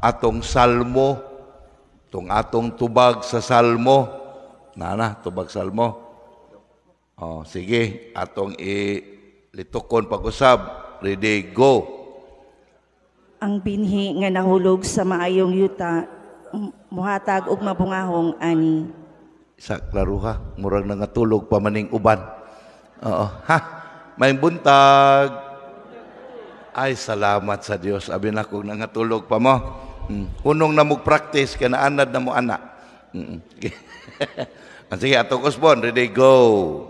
atong salmo, tong atong tubag sa salmo. Nana, tubag salmo. Oh, sige, atong i litukon pag-usab. Ready, go. Ang binhi nga nahulog sa maayong yuta, muhatag og mabungahong ani. Sa klaruha, murag nangatulog pa maning uban. Oo, ha, may buntag. Ay, salamat sa Dios. Abi na kung nangatulog pa mo. Mm, unong na mag-practice, kana anad na mo ana Mm. Ah, sige, atong kusbon ready, go.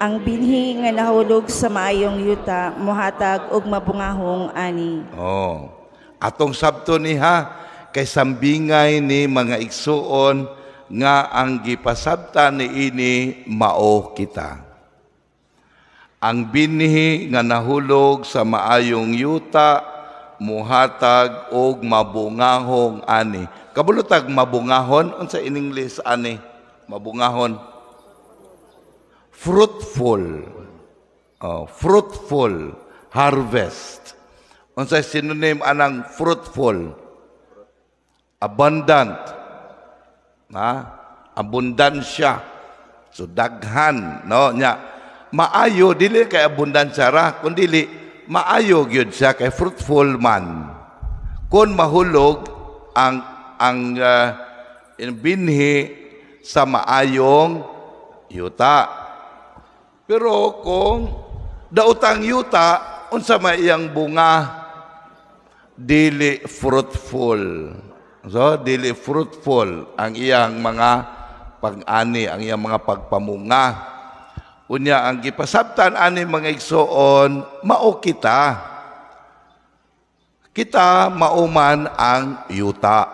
Ang binhi nga nahulog sa maayong yuta, muhatag og mabungahong ani. Oh. Atong sabto ni ha, kay sambingay ni mga igsuon nga ang gipasabta ni ini mao kita ang binhi nga nahulog sa maayong yuta muhatag og mabungahong ani kabulutag mabungahon unsa in English ani mabungahon fruitful oh, fruitful harvest unsa synonym anang fruitful abundant ha abundansya so daghan no nya maayo dili kay abundansya ra dili maayo gyud siya kay fruitful man kun mahulog ang ang uh, binhi sa maayong yuta pero kung dautang yuta unsa may iyang bunga dili fruitful so dili fruitful ang iyang mga pag-ani ang iyang mga pagpamunga Unya ang gipasabtan ani mga igsoon, mao kita. Kita mauman ang yuta.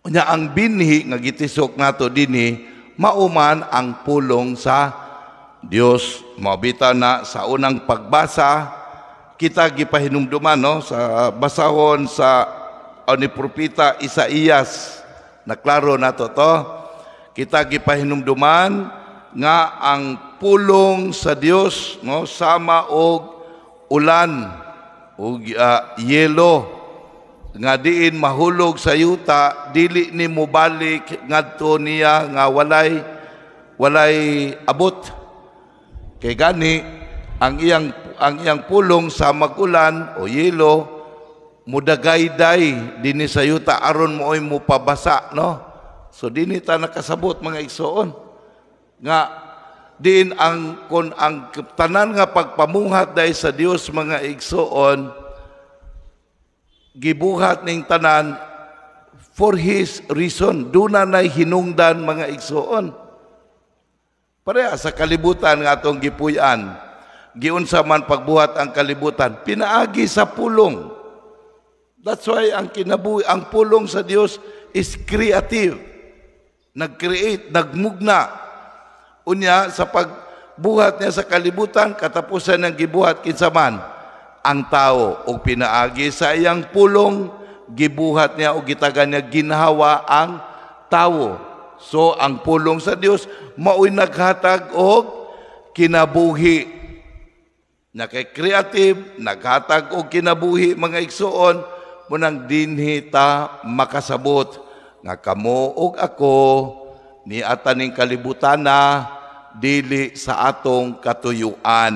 Unya ang binhi nga gitisok nato dini mauman ang pulong sa Dios. Mabita na sa unang pagbasa kita gipahinumduman no sa basahon sa ani ni propeta Isaías. Naklaro nato to. Kita gipahinumduman nga ang pulong sa Dios no sama og ulan og uh, yelo nga diin mahulog sa yuta dili ni mobalik ngadto niya nga walay walay abot kay gani ang iyang ang iyang pulong sa magulan o yelo mudagayday dinhi sa yuta aron mooy mupabasa no so dinhi ta nakasabot mga igsoon nga diin ang kon ang tanan nga pagpamuhat dahil sa Dios mga igsoon gibuhat ning tanan for his reason duna nay hinungdan mga igsoon pareha sa kalibutan nga atong gipuy-an giunsa man pagbuhat ang kalibutan pinaagi sa pulong that's why ang kinabuhi ang pulong sa Dios is creative nag-create nagmugna unya sa pagbuhat niya sa kalibutan katapusan ng gibuhat kinsaman ang tao og pinaagi sa iyang pulong gibuhat niya og gitagan niya ginhawa ang tao so ang pulong sa Dios mao'y naghatag og kinabuhi na creative naghatag og kinabuhi mga igsoon munang dinhi ta makasabot nga kamo og ako ni ataning kalibutan na dili sa atong katuyuan.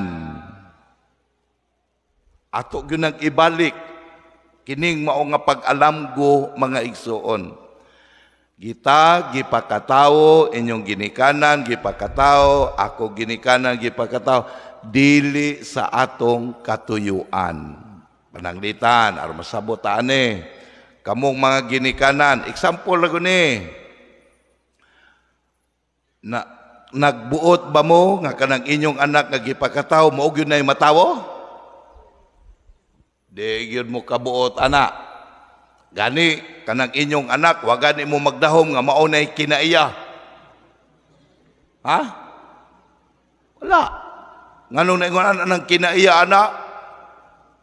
Ato gyud ang ibalik kining mao nga pag-alamgo mga igsuon. Gita gipakatao inyong ginikanan gipakatao ako ginikanan gipakatao dili sa atong katuyuan. Pananglitan aron masabot ani kamong mga ginikanan example lagi ni na nagbuot ba mo nga kanang inyong anak nga gipakataw mao gyud nay matawo di gyud mo kabuot ana gani kanang inyong anak wa gani mo magdahom nga mao nay kinaiya ha wala nganong nay anak ng kinaiya ana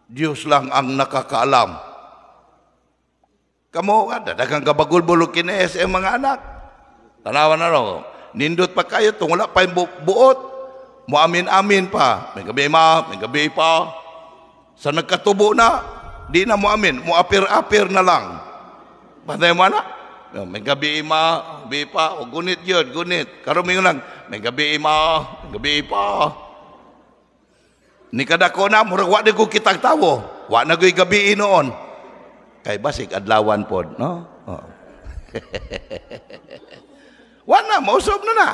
Dios lang ang nakakaalam kamo kada daghang kabagulbulog kini SM mga anak tanawan na ro nindot pa kayo, tungula pa yung bu- buot. Muamin-amin pa. May gabi ma, may gabi pa. Sa nagkatubo na, di na muamin, muapir-apir na lang. Patay mo na? Oh, may gabi ma, gabi pa. O gunit yun, gunit. Karuming lang, may gabi ma, may gabi pa. Ni kadako na, murag wa ko kitang tawo. Wa na ko'y gabi noon. Kay basig, adlawan pod, no? Oh. Wala, mausob na na.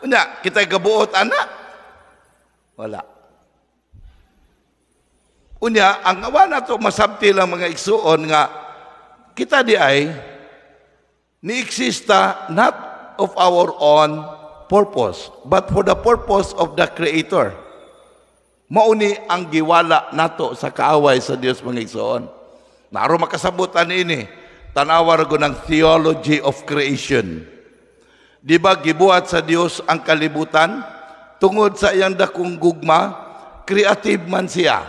Unya, kita gabuot anak. Wala. Unya, ang awana to masabti lang mga igsuon nga kita di ay ni eksista not of our own purpose but for the purpose of the creator. Mauni ang giwala nato sa kaaway sa Dios mga igsuon. Naro makasabutan ini tanawar ko ng theology of creation. Di ba gibuhat sa Dios ang kalibutan? Tungod sa iyang dakong gugma, creative man siya.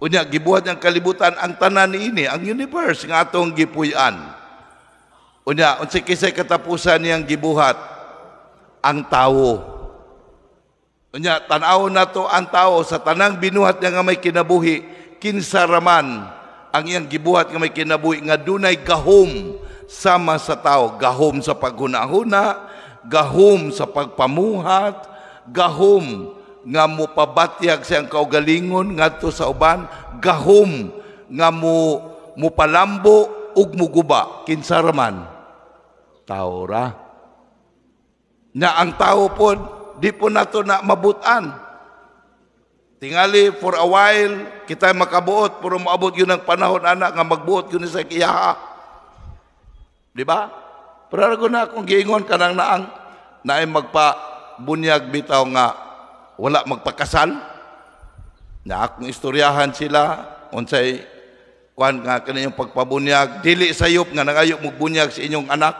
Unya gibuhat ang kalibutan ang tanan ini, ang universe nga atong gipuy-an. Unya unsay kisay katapusan niyang gibuhat ang tawo. Unya tanaw aw nato ang tawo sa tanang binuhat niya nga may kinabuhi, kinsa raman ang iyang gibuhat nga may kinabuhi nga dunay gahom sama sa tao. Gahom sa paghunahuna, gahom sa pagpamuhat, gahom nga mo pabatyag ang kaugalingon ngadto sa uban, gahom nga mo mo palambo ug muguba kinsa raman tao ra na ang tao pod di po nato na mabutan tingali for a while kita makabuot pero maabot yun ang panahon anak nga magbuot yun sa kiyaha Di ba? Pero ko na kung giingon ka ng naang na ay magpabunyag bitaw nga wala magpakasal. Na akong istoryahan sila unsay kwan nga kaninyong pagpabunyag dili sayop nga nangayop mo bunyag sa inyong anak.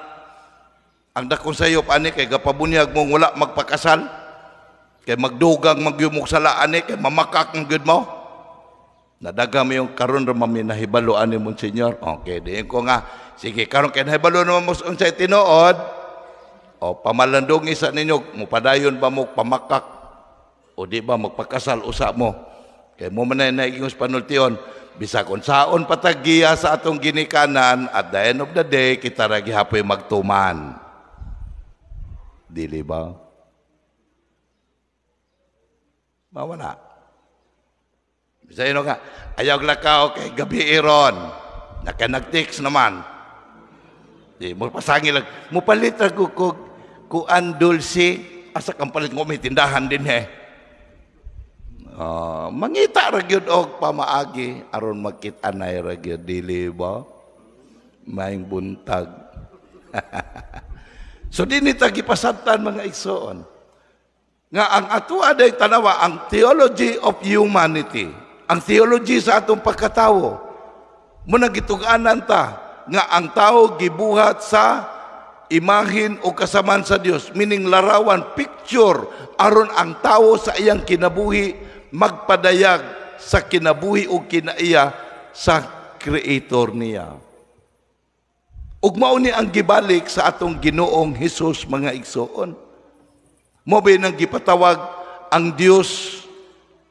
Ang dakong sayop ani kay gapabunyag mong wala magpakasal kay magdugang magyumog sala ani kay mamakak ang gud mo. Nadaga mo yung karon ra mami nahibalo ani mo senior. Okay, diin ko nga. Sige, karon kay nahibalo naman mo unsay tinuod. O pamalandong isa ninyo, mupadayon ba mo pamakak? O di ba magpakasal usa mo? Kay mo man na naging panultion, Bisa bisag unsaon patagiya sa atong ginikanan at the end of the day kita ra gihapoy magtuman. Dili ba? Mawa na. ino nga, ayaw lakaw kay gabi iron. Nakanagtiks naman. Di mo pasangil lang. Mupalit ra kukog. kuan dulce asa kang palit ko tindahan din he. Uh, ah, mangita ra gyud og pamaagi aron makita na ra gyud dili ba? Maing buntag. so dinhi ta gipasabtan mga igsoon nga ang atua day tanawa ang theology of humanity ang theology sa atong pagkatawo munagituganan ta nga ang tao gibuhat sa imahin o kasamaan sa Dios meaning larawan picture aron ang tao sa iyang kinabuhi magpadayag sa kinabuhi o kinaiya sa creator niya ug mao ni ang gibalik sa atong Ginoong Hesus mga igsoon mo ba nang gipatawag ang Dios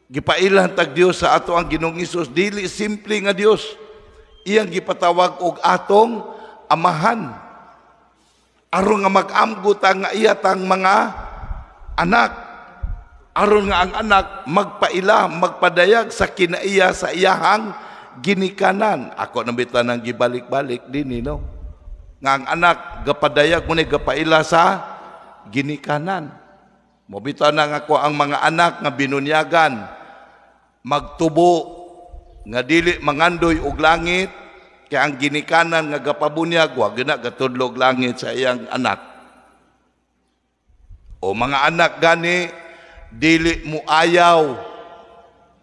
Gipailan tag Dios sa ato ang Ginoong Hesus dili simple nga Dios. Iyang gipatawag og atong amahan. Aron nga mag-amgot iya tang mga anak. Aron nga ang anak magpaila, magpadayag sa kinaiya sa iyahang ginikanan. Ako nabitan nang gibalik-balik din, no? Nga ang anak, gapadayag muni ni gapaila sa ginikanan. Mobita na nga ko ang mga anak nga binunyagan magtubo nga dili mangandoy og langit kay ang ginikanan nga gapabunyag wa gina katudlog langit sa iyang anak o oh, mga anak gani dili mo ayaw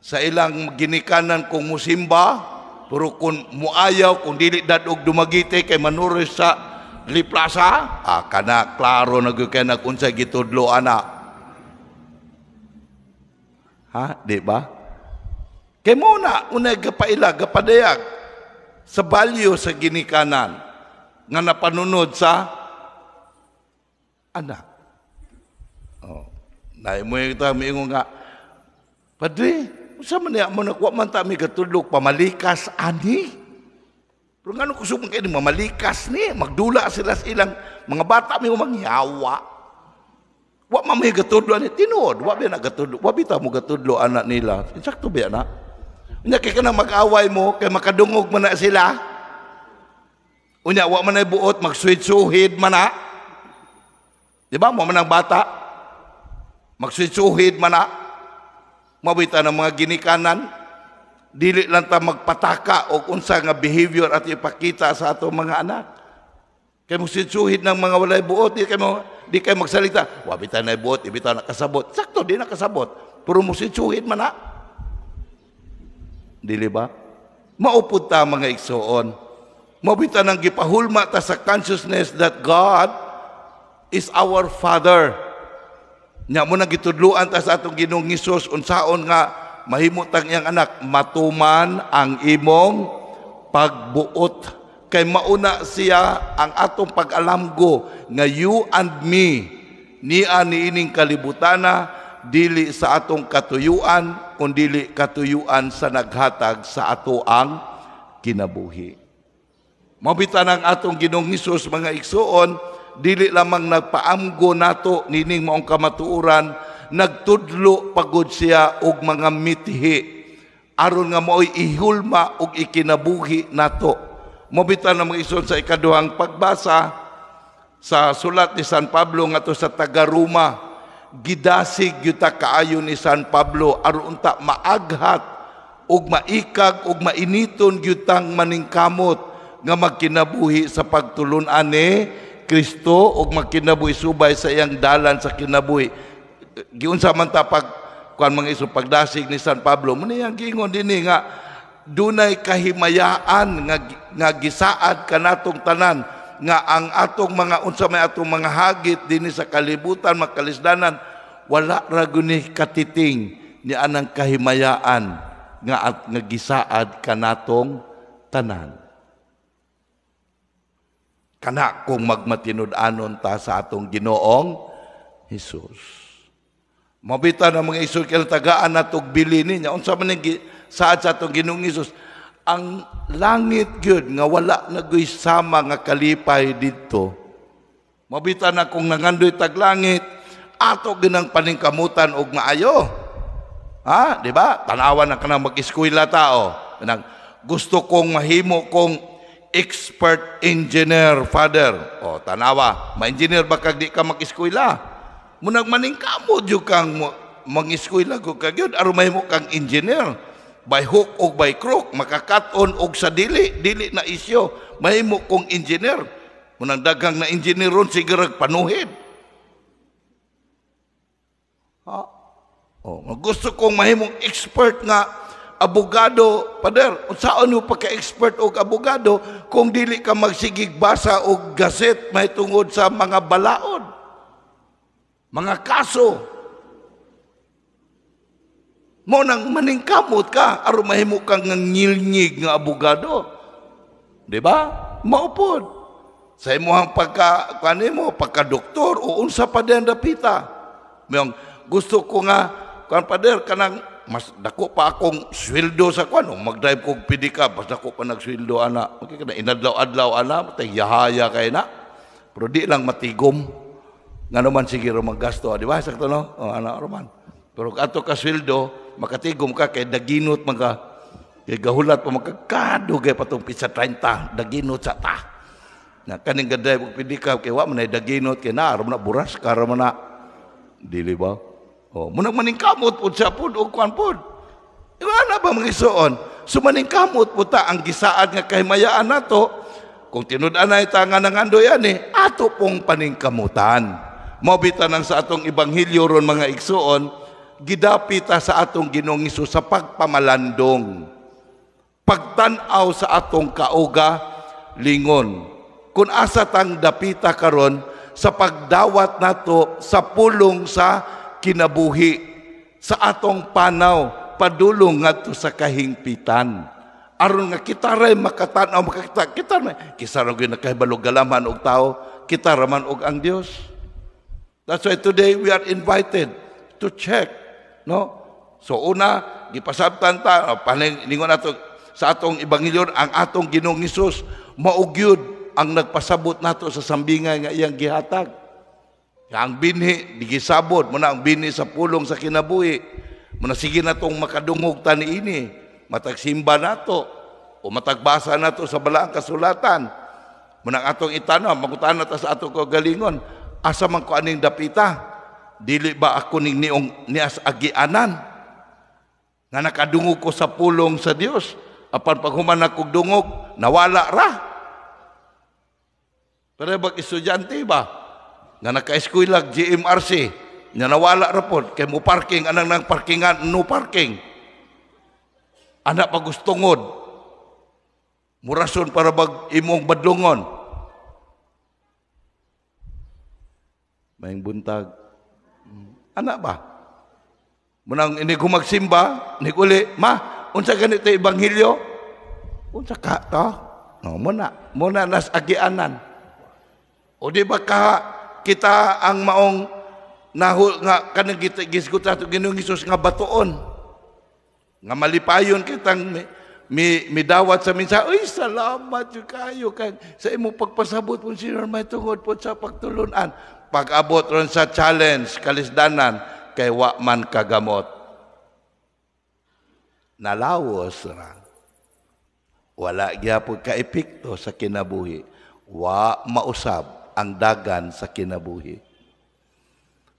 sa ilang ginikanan kung musimba pero kung mo ayaw kung dili dadog dumagite kay manuris sa liplasa ah kana klaro na gyud gitudlo anak ha di ba Kay muna, unay gapaila, gapadayag, sa balyo sa ginikanan, nga napanunod sa anak. Oh. Naay mo yung tami nga, Padre, sa maniya mo na man tami katulog, pamalikas ani. Pero nga nung kusubang kayo, mamalikas ni, magdula sila ilang mga bata may umangyawa. Wa mamay gatudlo ani tinuod, wa bi na gatudlo, wa bitaw mo anak nila. Insakto ba na? Unya kay kanang mag-away mo kay makadungog man na sila. Unya wa man ay buot magsuhid-suhid man na. Di ba mo man ang bata? Magsuhid-suhid man na. Mabita ng mga ginikanan. Dili lang ta magpataka o unsa nga behavior at ipakita sa ato mga anak. Kay mo suhid ng mga walay buot, di kay mo di kay magsalita. Wa bitan na buot, ibita na kasabot. Sakto di na kasabot. Puro mo suhid man na. Dili ba? Maupod ta mga igsoon. Mabita ng gipahulma ta sa consciousness that God is our Father. Nya mo na gitudluan ta sa atong Ginoong Isus unsaon nga mahimutang iyang anak matuman ang imong pagbuot kay mauna siya ang atong pagalamgo alamgo nga you and me ni ani ining kalibutana dili sa atong katuyuan kundi katuyuan sa naghatag sa ato ang kinabuhi mabitan ang atong Ginoong Hesus mga igsuon dili lamang nagpaamgo nato nining maong kamatuoran nagtudlo pagod siya og mga mitihi. aron nga maoy ihulma og ikinabuhi nato mabitan ang mga igsuon sa ikaduhang pagbasa sa sulat ni San Pablo ngadto sa taga ruma gidasig yuta kaayo ni San Pablo aron ta maaghat ug maikag ug mainiton gyutang maningkamot nga magkinabuhi sa pagtulon ani ni Kristo ug magkinabuhi subay sa iyang dalan sa kinabuhi giunsa man ta pag kuan mga isu pagdasig ni San Pablo mo ang gingon dinhi nga dunay kahimayaan nga nga gisaad kanatong tanan nga ang atong mga unsa may atong mga hagit dinhi sa kalibutan makalisdanan wala ra guni katiting ni anang kahimayaan nga at nga gisaad kanatong tanan kana kung magmatinud-anon ta sa atong Ginoong Hesus mabita na mga isod kay tagaan natog bilin niya unsa man sa atong Ginoong Hesus ang langit gyud nga wala na gyoy sama nga kalipay didto mabitan akong nangandoy tag langit ato ginang paningkamutan og maayo ha di ba tanawa na kana mag-eskwela tao nang gusto kong mahimo kong expert engineer father o tanawa ma engineer ba kag di ka mag-eskwela munag maningkamot jud kang mag-eskwela ko kagyud aron mahimo kang engineer by hook o by crook, makakaton og sa dili, dili na isyo, mahimo kong engineer. munang dagang na engineer ron, sigurag panuhid. Ha? Oh, gusto kong mahimong expert nga abogado, pader, saan mo pagka-expert og abogado kung dili ka magsigig basa og gazette may tungod sa mga balaod, mga kaso, mo nang maningkamot ka, aron mahimo kang ngilngig nga abogado. Di ba? Maupod. Sa imuhang pagka, kani mo, pagka doktor, uunsa unsa pa din dapita. Mayong, gusto ko nga, kan pader, kanang, mas dako pa akong sweldo sa kwan, o mag-drive kong pidika, mas dako pa nagsweldo, ana. Okay, kana, inadlaw-adlaw, ana, tagyahaya kay na. Pero di lang matigom. Nga naman, sige, rumagasto, di ba? Sakto, no? O, ana, Roman. Pero ato ka sweldo, makatigom ka kay daginot mga kay gahulat pa magkakado kay patong pisa 30 daginot sa ta. Na kaning gaday pag pindi ka kay wa man daginot kay na aron na buras karo man na dili ba? Oh, munang maning kamot pud sa pud og kwan pud. Iwa na ba mga Sumaning kamot po ta ang gisaad nga kahimayaan nato, kung tinud-an na itanga ng andoyan eh, ato pong paningkamutan. Mabitan nang sa atong ibanghilyo ron mga igsuon, gidapit ah sa atong Ginoong Hesus sa pagpamalandong pagtanaw sa atong kauga lingon kun asa tang dapita karon sa pagdawat nato sa pulong sa kinabuhi sa atong panaw padulong ngadto sa kahingpitan aron nga kita ray makatanaw, aw makakita kita ray kisa ra gyud nakahibalo galaman og tao kita raman og ang Dios That's why today we are invited to check No? So una, gipasabtan ta, paningon nato sa atong ebanghelyon ang atong Ginoong Hesus maugyud ang nagpasabot nato sa sambingan nga iyang gihatag. Ang binhi digisabot mo na ang binhi sa pulong sa kinabuhi. Mo na sige na tong makadungog ta niini, matagsimba nato o matagbasa nato sa balaang kasulatan. Mo na atong itanong, magutana ta sa atong kagalingon, asa man ko aning dapita? dili ba ako ning niong nias agianan nga nakadungog ko sa pulong sa Dios apan paghuman ako dungog nawala ra pero bag estudyante ba nga naka-eskwela GMRC nga nawala ra pod kay mo parking anang nang parkingan no parking anak pagustungod murason para bag imong badlongon maing buntag Anak ba? Munang ini ko magsimba, ni kuli, ma, unsa ganito ebanghilyo? Unsa ka to? No, muna, muna nas agianan. O di ba ka, kita ang maong nahu nga kanang gisguta to Ginoong Hesus nga batuon. Nga malipayon kitang mi, mi, mi dawat sa minsa, uy, salamat yung kayo kan sa imo pagpasabot po si Norma tungod po sa pagtulunan pag-abot ron sa challenge, kalisdanan, kay wa man kagamot. Nalawos ra. Wala gyapon ka epekto sa kinabuhi. Wa mausab ang dagan sa kinabuhi.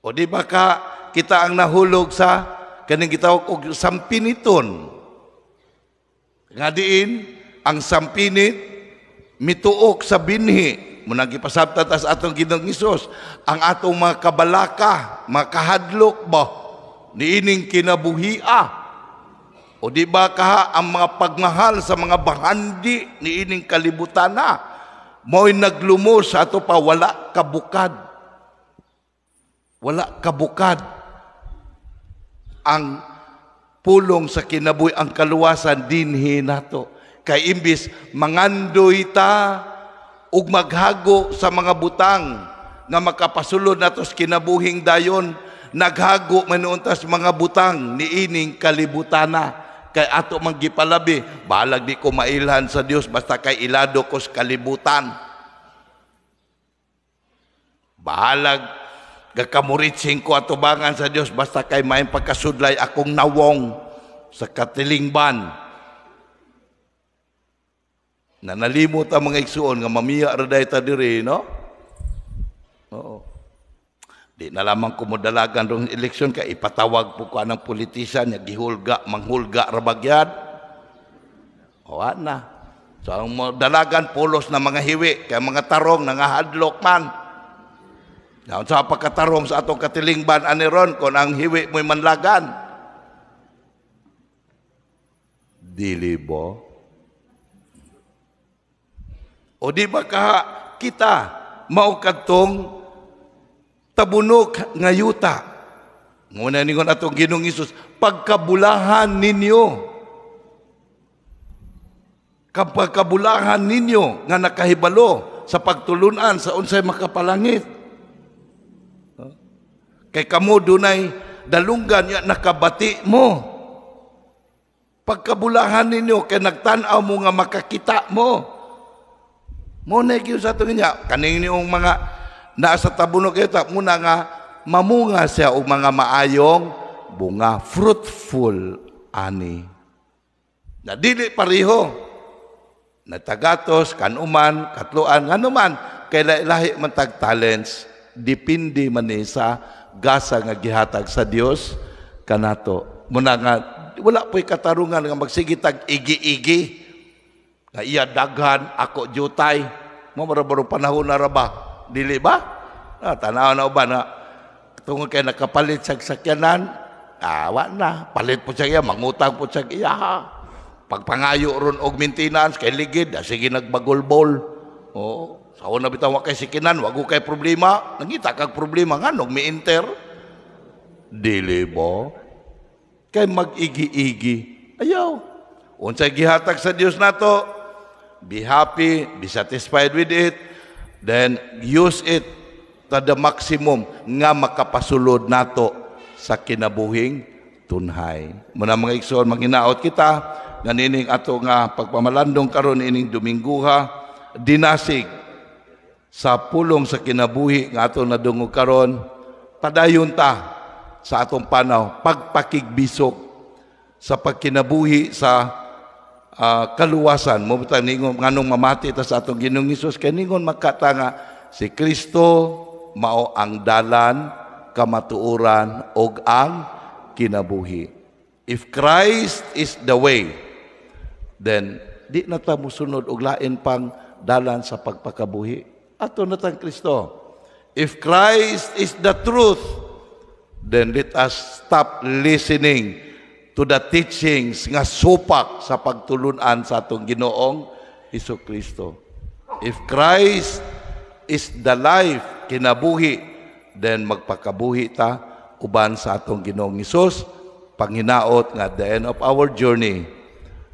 O di ba ka kita ang nahulog sa kaning gitawag og sampiniton. Nga diin ang sampinit mituok sa binhi Munagipasabta tas atong Ginoong Isus ang atong mga kabalaka, mga kahadlok ba niining kinabuhia. O di ba kaha ang mga pagmahal sa mga bahandi ni ining kalibutan na mo'y naglumos ato pa wala kabukad. Wala kabukad ang pulong sa kinabuhi ang kaluwasan dinhi nato. Kay imbis mangandoy ta ug maghago sa mga butang nga makapasulod natos kinabuhing dayon naghago manuuntas mga butang ining kalibutana kay ato manggipalabi balag di ko mailhan sa Dios basta kay ilado ko sa kalibutan balag gakamuritsing ko atubangan sa Dios basta kay maayong pagkasudlay akong nawong sa katilingban na nalimot ang mga igsuon nga mamiya raday ta diri, no? Oo. Di na lamang kumudalagan rong eleksyon kay ipatawag po ko anang politisan nga gihulga, manghulga ra rabagyan. O na. So ang dalagan pulos na mga hiwi kay mga tarong nga hadlok man. Naon sa pagkatarong sa atong katilingban ani ron kon ang hiwi mo'y manlagan. Dili bo? O di ba ka kita mao kadtong tabunok nga yuta. Nguna ningon atong Ginoong Isus, pagkabulahan ninyo. Kapagkabulahan ninyo nga nakahibalo sa pagtulunan sa unsay makapalangit. Kay kamo dunay dalunggan ya nakabati mo. Pagkabulahan ninyo kay nagtan-aw mo nga makakita mo. Muna kayo sa itong inya, kaning niyong mga nasa tabuno kayo, muna nga mamunga siya o mga maayong bunga, fruitful ani. Na dili pareho. Natagatos, kanuman, katluan, nganuman, kay lahi mantag talents, dipindi man ni sa gasa nga gihatag sa Dios kanato. Muna nga, wala po'y katarungan nga magsigitag igi-igi Da iya dagan ako jutai mau marabaru panahon ah, na raba dili tanah Na tanaw na uban na tungod kay nakapalit sa sakyanan awa ah, nah. palit po siya iya mangutang po siya iya pagpangayo ron og maintenance kay ligid ah, sige bol. Oh, sa una bitaw kay sikinan wag kay problema nangita kag problema nganong mi inter. dili ba kay mag-igi-igi ayaw unsay gihatag sa Dios nato be happy, be satisfied with it, then use it to the maximum nga makapasulod nato sa kinabuhing tunhay. Muna mga igsoon, maginaot kita, ganining ato nga pagpamalandong karon ining Dominguha, dinasig sa pulong sa kinabuhi nga ato nadungog karon, padayon ta sa atong panaw, pagpakigbisog sa pagkinabuhi sa uh, kaluwasan mo bitang ningon nganong mamati ta sa atong Ginoong Hesus kay ningon makata si Kristo mao ang dalan kamatuoran og ang kinabuhi. If Christ is the way, then di na ta musunod og lain pang dalan sa pagpakabuhi. Ato na tang Kristo. If Christ is the truth, then let us stop listening to the teachings nga supak sa pagtulunan sa atong Ginoong Hesus Kristo. If Christ is the life kinabuhi, then magpakabuhi ta uban sa atong Ginoong Hesus panghinaot nga at the end of our journey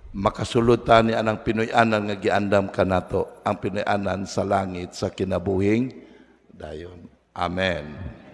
makasulod ta ni anang Pinoyanan nga giandam kanato ang Pinoyanan sa langit sa kinabuhing dayon. Amen.